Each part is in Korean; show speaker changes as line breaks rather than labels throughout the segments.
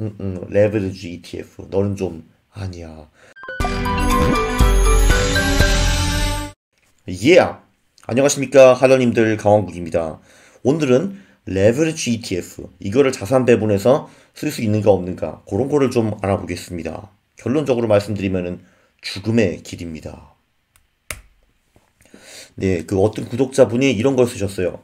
응, 응, 레버리지 ETF. 너는 좀 아니야. 예! Yeah. 안녕하십니까. 할러님들 강원국입니다. 오늘은 레버리지 ETF. 이거를 자산 배분해서 쓸 수 있는가 없는가. 그런 거를 좀 알아보겠습니다. 결론적으로 말씀드리면은 죽음의 길입니다. 네, 그 어떤 구독자분이 이런 걸 쓰셨어요.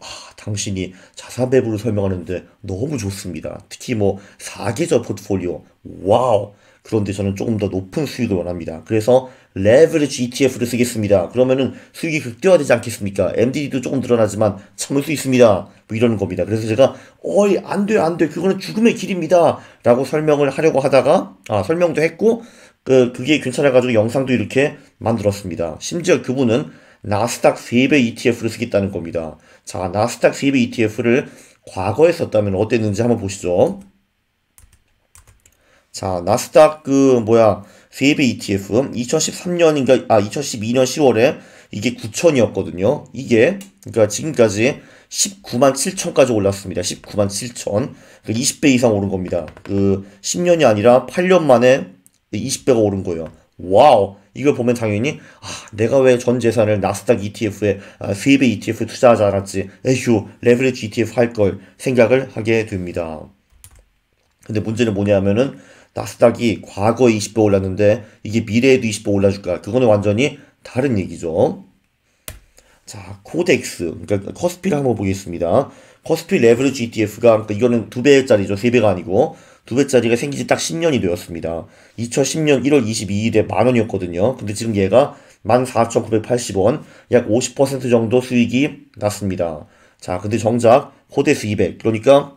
당신이 자산 배분을 설명하는데 너무 좋습니다. 특히 뭐 4계절 포트폴리오 와우 그런데 저는 조금 더 높은 수익을 원합니다. 그래서 레버리지 ETF를 쓰겠습니다. 그러면은 수익이 극대화되지 않겠습니까? MDD도 조금 늘어나지만 참을 수 있습니다. 뭐 이런 겁니다. 그래서 제가 어이 안 돼 안 돼. 그거는 죽음의 길입니다. 라고 설명을 하려고 하다가 아 설명도 했고 그 그게 괜찮아 가지고 영상도 이렇게 만들었습니다. 심지어 그분은 나스닥 3배 ETF를 쓰겠다는 겁니다. 자, 나스닥 3배 ETF를 과거에 썼다면 어땠는지 한번 보시죠. 자, 나스닥 그 뭐야? 3배 ETF 2013년인가 아 2012년 10월에 이게 9천이었거든요. 이게 그러니까 지금까지 19만 7천까지 올랐습니다. 19만 7천. 그러니까 20배 이상 오른 겁니다. 그 10년이 아니라 8년 만에 20배가 오른 거예요. 와우. 이걸 보면 당연히 아, 내가 왜 전 재산을 나스닥 ETF에 아, 수 ETF 투자하지 않았지 에휴 레버리지 ETF 할 걸 생각을 하게 됩니다. 근데 문제는 뭐냐면은 나스닥이 과거에 20배 올랐는데 이게 미래에도 20배 올라줄까? 그거는 완전히 다른 얘기죠. 자, 코덱스, 그러니까 커스피를 한번 보겠습니다. 커스피 레버리지 ETF가 그러니까 이거는 두 배짜리죠, 세 배가 아니고 두 배짜리가 생기지딱 10년이 되었습니다. 2010년 1월 22일에 만 원이었거든요. 근데 지금 얘가 14,980원, 약 50% 정도 수익이 났습니다. 자, 근데 정작 코데스 200, 그러니까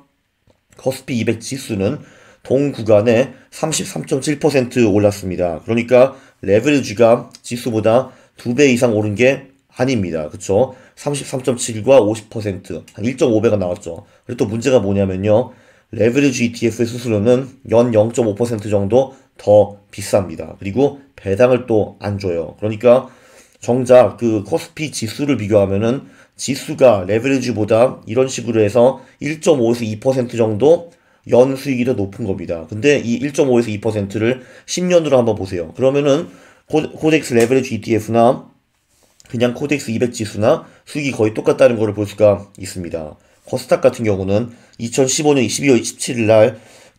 커스피 200 지수는 동 구간에 33.7% 올랐습니다. 그러니까 레버리지가 지수보다 두 배 이상 오른 게 아닙니다. 그쵸? 33.7과 50%, 한 1.5배가 나왔죠. 그리고 또 문제가 뭐냐면요. 레버리지 ETF의 수수료는 연 0.5% 정도 더 비쌉니다. 그리고 배당을 또 안 줘요. 그러니까 정작 그 코스피 지수를 비교하면은 지수가 레버리지보다 이런 식으로 해서 1.5에서 2% 정도 연 수익이 더 높은 겁니다. 근데 이 1.5에서 2%를 10년으로 한번 보세요. 그러면은 코, 덱스 레버리지 ETF나 그냥 코덱스 200 지수나 수익이 거의 똑같다는 것을 볼 수가 있습니다. 코스닥 같은 경우는 2015년 12월 2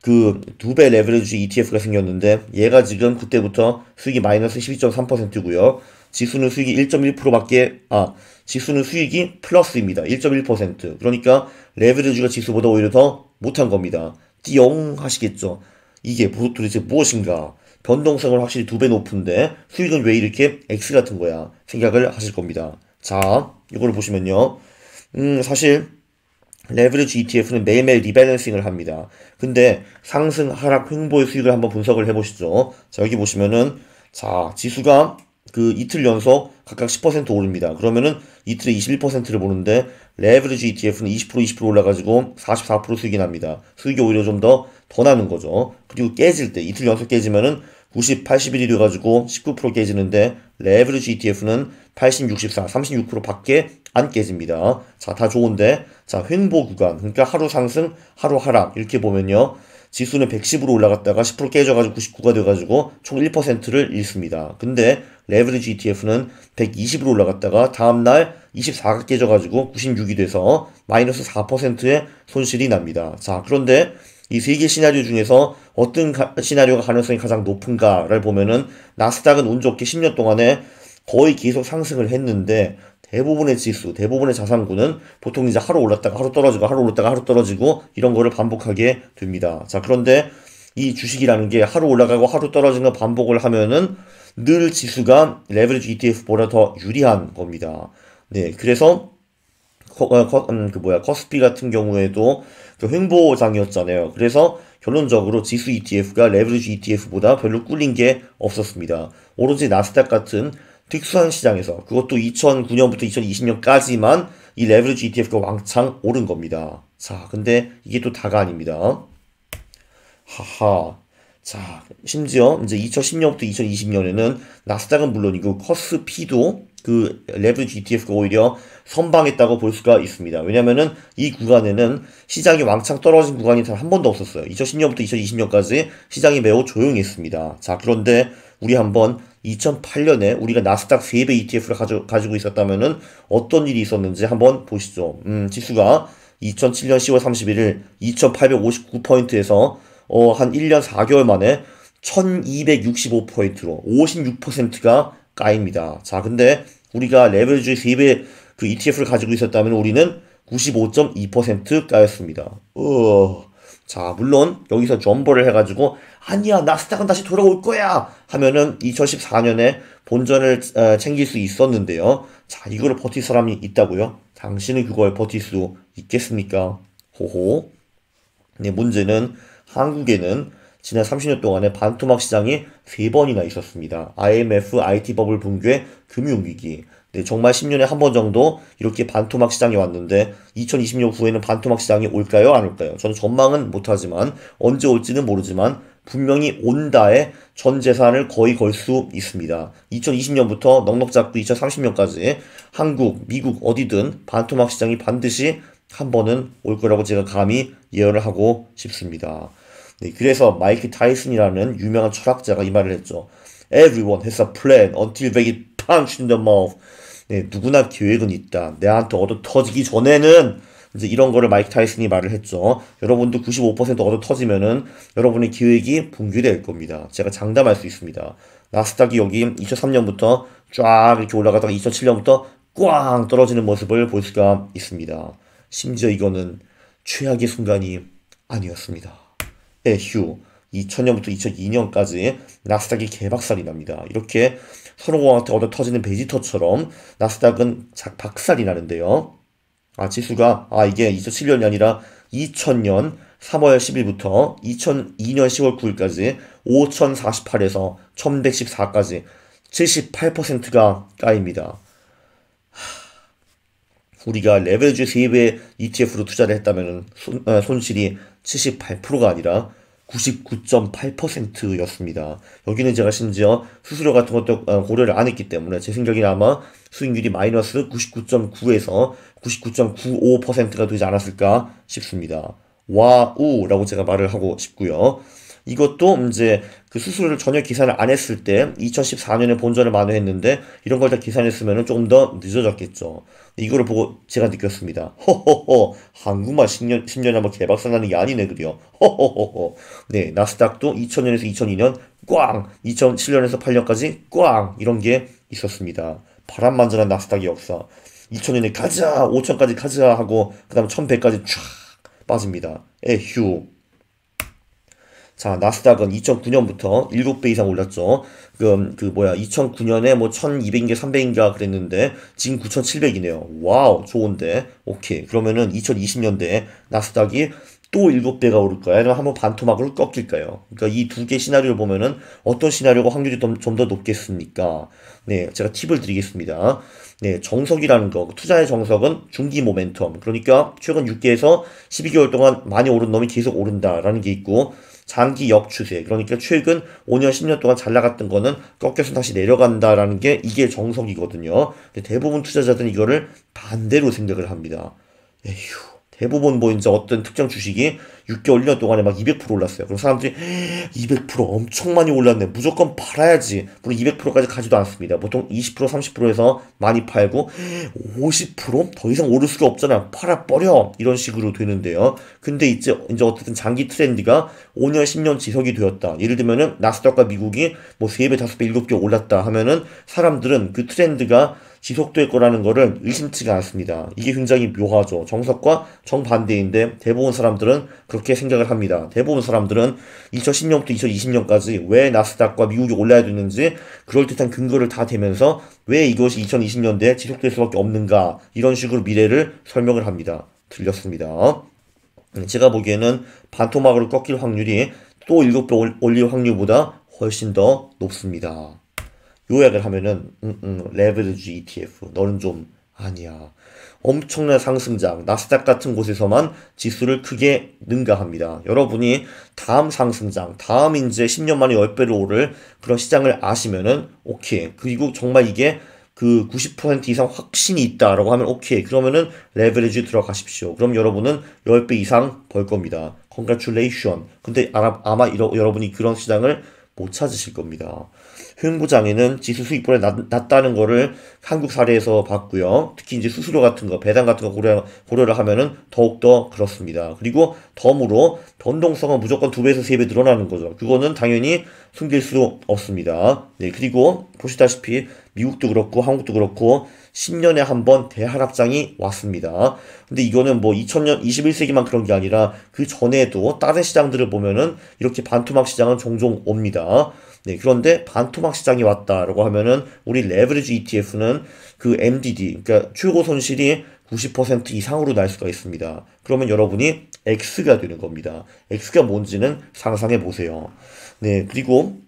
7일날그 두 배 레버리지 ETF가 생겼는데 얘가 지금 그때부터 수익이 마이너스 12.3%고요. 지수는 수익이 1.1%밖에 아 지수는 수익이 플러스입니다. 1.1% 그러니까 레버리지가 지수보다 오히려 더 못한 겁니다. 띠용 하시겠죠. 이게 도대체 무엇인가? 변동성은 확실히 두 배 높은데 수익은 왜 이렇게 X 같은 거야? 생각을 하실 겁니다. 자, 이걸 보시면요. 음, 사실 레버리지 ETF는 매일매일 리밸런싱을 합니다. 근데 상승, 하락, 횡보의 수익을 한번 분석을 해보시죠. 자, 여기 보시면은, 자, 지수가 그 이틀 연속 각각 10% 오릅니다. 그러면은 이틀에 21%를 보는데, 레버리지 ETF는 20% 20% 올라가지고 44% 수익이 납니다. 수익이 오히려 좀 더, 더 나는 거죠. 그리고 깨질 때, 이틀 연속 깨지면은 90, 80일이 돼가지고 19% 깨지는데, 레버리지 ETF는 80, 64, 36% 밖에 안 깨집니다. 자, 다 좋은데, 자, 횡보 구간, 그러니까 하루 상승, 하루 하락, 이렇게 보면요. 지수는 110으로 올라갔다가 10% 깨져가지고 99가 돼가지고 총 1%를 잃습니다. 근데 레버리지 ETF는 120으로 올라갔다가 다음날 24가 깨져가지고 96이 돼서 마이너스 4%의 손실이 납니다. 자, 그런데 이 세 개 시나리오 중에서 어떤 가, 시나리오가 가능성이 가장 높은가를 보면은 나스닥은 운 좋게 10년 동안에 거의 계속 상승을 했는데 대부분의 지수, 대부분의 자산군은 보통 이제 하루 올랐다가 하루 떨어지고 하루 올랐다가 하루 떨어지고 이런 거를 반복하게 됩니다. 자, 그런데 이 주식이라는 게 하루 올라가고 하루 떨어지는 반복을 하면은 늘 지수가 레버리지 ETF보다 더 유리한 겁니다. 네, 그래서 거, 어, 거, 음, 그 뭐야 커스피 같은 경우에도 그 횡보장이었잖아요. 그래서 결론적으로 지수 ETF가 레버리지 ETF보다 별로 꿀린 게 없었습니다. 오로지 나스닥 같은 특수한 시장에서 그것도 2009년부터 2020년까지만 이 레버리지 ETF가 왕창 오른 겁니다. 자, 근데 이게 또 다가 아닙니다. 하하. 자, 심지어 이제 2010년부터 2020년에는 나스닥은 물론이고 커스피도 그 레브 GTF가 오히려 선방했다고 볼 수가 있습니다. 왜냐면은 이 구간에는 시장이 왕창 떨어진 구간이 단 한 번도 없었어요. 2010년부터 2020년까지 시장이 매우 조용했습니다. 자, 그런데 우리 한번 2008년에 우리가 나스닥 3배 ETF를 가져, 가지고 있었다면은 어떤 일이 있었는지 한번 보시죠. 음, 지수가 2007년 10월 31일 2859포인트에서 어, 한 1년 4개월 만에 1265포인트로 56%가 까입니다. 자, 근데 우리가 레버리지 수입의 그 ETF를 가지고 있었다면 우리는 95.2% 까였습니다. 어. 자, 물론 여기서 점버를 해가지고 아니야 나스닥은 다시 돌아올 거야 하면은 2014년에 본전을 에, 어, 챙길 수 있었는데요. 자, 이걸를 버틸 사람이 있다고요? 당신은 그걸 버틸 수 있겠습니까? 호호. 네, 문제는 한국에는 지난 30년 동안에 반토막 시장이 3번이나 있었습니다. IMF, IT 버블 붕괴, 금융위기. 네, 정말 10년에 한 번 정도 이렇게 반토막 시장이 왔는데 2020년 후에는 반토막 시장이 올까요? 안 올까요? 저는 전망은 못하지만 언제 올지는 모르지만 분명히 온다에 전 재산을 거의 걸 수 있습니다. 2020년부터 넉넉 잡고 2030년까지 한국, 미국 어디든 반토막 시장이 반드시 한 번은 올 거라고 제가 감히 예언을 하고 싶습니다. 네, 그래서 마이크 타이슨이라는 유명한 철학자가 이 말을 했죠. Everyone has a plan until they get punched in the mouth. 네, 누구나 계획은 있다. 내한테 얻어 터지기 전에는 이제 이런 거를 마이크 타이슨이 말을 했죠. 여러분도 95% 얻어 터지면은 여러분의 기획이 붕괴될 겁니다. 제가 장담할 수 있습니다. 나스닥이 여기 2003년부터 쫙 이렇게 올라가다가 2007년부터 꽝 떨어지는 모습을 볼 수가 있습니다. 심지어 이거는 최악의 순간이 아니었습니다. 에휴 예, 2000년부터 2002년까지 나스닥이 개박살이 납니다. 이렇게 서로한테 얻어 터지는 베지터처럼 나스닥은 작 박살이 나는데요. 아 지수가 아 이게 2007년이 아니라 2000년 3월 10일부터 2002년 10월 9일까지 5048에서 1114까지 78%가 까입니다. 우리가 레버리지 3배 ETF로 투자를 했다면 손, 어, 손실이 78%가 아니라 99.8%였습니다. 여기는 제가 심지어 수수료 같은 것도 어, 고려를 안 했기 때문에 제생각에 아마 수익률이 마이너스 99.9에서 99.95%가 되지 않았을까 싶습니다. 와우! 라고 제가 말을 하고 싶고요. 이것도 이제 그 수수료를 전혀 계산을 안 했을 때 2014년에 본전을 만회했는데 이런 걸 다 계산했으면 조금 더 늦어졌겠죠. 이거를 보고 제가 느꼈습니다. 허허허 한국만 10년, 1 0년 한번 개박살 나는 게 아니네 그래 허허허허 네 나스닥도 2000년에서 2002년 꽝 2007년에서 8년까지 꽝 이런 게 있었습니다. 바람만전한 나스닥의 역사 2000년에 가자 5000까지 가자 하고 그 다음 1100까지 쫙 빠집니다. 에휴 자, 나스닥은 2009년부터 7배 이상 올랐죠. 그럼 그 뭐야 2009년에 뭐 1200인가 300인가 그랬는데 지금 9700이네요. 와우, 좋은데. 오케이. 그러면은 2020년대에 나스닥이 또 7배가 오를까요? 아니면 한번 반토막으로 꺾일까요? 그러니까 이 두 개 시나리오를 보면은 어떤 시나리오가 확률이 좀 더 높겠습니까? 네, 제가 팁을 드리겠습니다. 네, 정석이라는 거, 그 투자의 정석은 중기 모멘텀. 그러니까 최근 6개에서 12개월 동안 많이 오른 놈이 계속 오른다라는 게 있고, 장기 역추세. 그러니까 최근 5년, 10년 동안 잘 나갔던 거는 꺾여서 다시 내려간다라는 게 이게 정석이거든요. 대부분 투자자들은 이거를 반대로 생각을 합니다. 에휴, 대부분 뭐 이제 어떤 특정 주식이 6개월 1년 동안에 막 200% 올랐어요. 그럼 사람들이 200% 엄청 많이 올랐네. 무조건 팔아야지. 물론 200%까지 가지도 않습니다. 보통 20% 30%에서 많이 팔고 50%더 이상 오를 수가 없잖아. 팔아 버려. 이런 식으로 되는데요. 근데 이제 이제 어쨌든 장기 트렌드가 5년 10년 지속이 되었다. 예를 들면은 나스닥과 미국이 뭐 3배, 5배, 7배 올랐다 하면은 사람들은 그 트렌드가 지속될 거라는 거를 의심치가 않습니다. 이게 굉장히 묘하죠. 정석과 정반대인데 대부분 사람들은 그렇게 그렇게 생각을 합니다. 대부분 사람들은 2010년부터 2020년까지 왜 나스닥과 미국이 올라야 되는지 그럴듯한 근거를 다 대면서 왜 이것이 2020년대에 지속될 수밖에 없는가 이런 식으로 미래를 설명을 합니다. 틀렸습니다. 음, 제가 보기에는 반토막으로 꺾일 확률이 또 7배 올릴 확률보다 훨씬 더 높습니다. 요약을 하면은 음, 음, 레버리지 ETF 너는 좀 아니야. 엄청난 상승장, 나스닥 같은 곳에서만 지수를 크게 능가합니다. 여러분이 다음 상승장, 다음 이제 10년 만에 10배로 오를 그런 시장을 아시면은 오케이. 그리고 정말 이게 그 90% 이상 확신이 있다라고 하면 오케이. 그러면은 레버리지 들어가십시오. 그럼 여러분은 10배 이상 벌 겁니다. 컨그레츄레이션. 근데 아마 여러분이 그런 시장을 못 찾으실 겁니다. 흥부 장인는 지수 수익보에 낮, 다는 거를 한국 사례에서 봤고요. 특히 이제 수수료 같은 거, 배당 같은 거 고려, 고려를 하면은 더욱더 그렇습니다. 그리고 덤으로 변동성은 무조건 두배에서 세 배 늘어나는 거죠. 그거는 당연히 숨길 수 없습니다. 네, 그리고 보시다시피 미국도 그렇고 한국도 그렇고 10년에 한 번 대하락장이 왔습니다. 근데 이거는 뭐 2000년 21세기만 그런 게 아니라 그 전에도 다른 시장들을 보면은 이렇게 반투막 시장은 종종 옵니다. 네, 그런데 반토막 시장이 왔다라고 하면은 우리 레버리지 ETF는 그 MDD, 그러니까 출고 손실이 90% 이상으로 날 수가 있습니다. 그러면 여러분이 X가 되는 겁니다. X가 뭔지는 상상해 보세요. 네, 그리고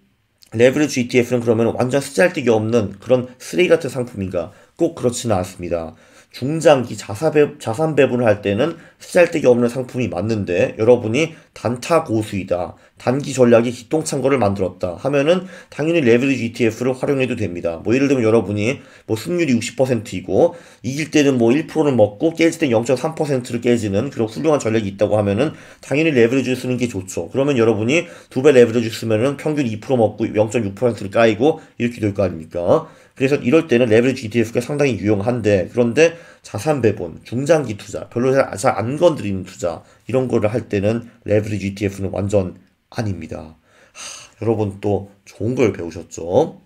레버리지 ETF는 그러면 완전 쓰잘데기 없는 그런 쓰레기 같은 상품인가? 꼭 그렇지는 않습니다. 중장기 자산 배분을 할 때는 쓰잘데기 없는 상품이 맞는데 여러분이 단타 고수이다. 단기 전략이 기똥찬 거를 만들었다. 하면은 당연히 레버리지 ETF를 활용해도 됩니다. 뭐 예를 들면 여러분이 뭐 승률이 60%이고 이길 때는 뭐 1%는 먹고 깨질 때 0.3%를 깨지는 그런 훌륭한 전략이 있다고 하면은 당연히 레버리지를 쓰는 게 좋죠. 그러면 여러분이 두 배 레버리지 쓰면은 평균 2% 먹고 0.6%를 까이고 이렇게 될 거 아닙니까? 그래서 이럴 때는 레버리지 ETF가 상당히 유용한데 그런데 자산 배분, 중장기 투자, 별로 잘 안 건드리는 투자 이런 거를 할 때는 레버리지 ETF는 완전 아닙니다. 하, 여러분 또 좋은 걸 배우셨죠?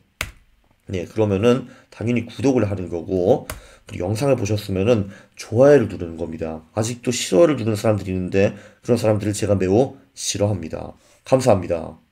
네, 그러면은 당연히 구독을 하는 거고 영상을 보셨으면은 좋아요를 누르는 겁니다. 아직도 싫어를 누르는 사람들이 있는데 그런 사람들을 제가 매우 싫어합니다. 감사합니다.